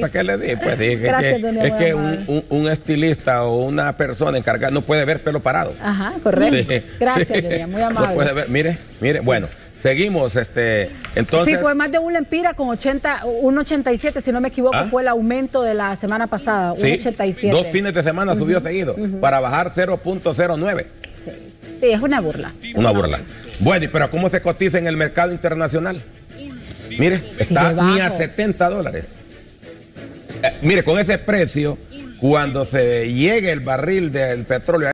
¿Para qué le di? Pues dije que, es que un, estilista o una persona encargada no puede ver pelo parado. Ajá, correcto. Gracias, muy amable. Mire, mire, bueno, seguimos. este entonces... Sí, fue más de un lempira con 80, un 87, si no me equivoco, ¿Ah? fue el aumento de la semana pasada, un 87. Dos fines de semana subió seguido para bajar 0.09. Sí. es una burla. una, burla. Bueno, pero ¿cómo se cotiza en el mercado internacional? Mire, está ni a 70 dólares. Eh, mire, con ese precio, cuando se llegue el barril del petróleo.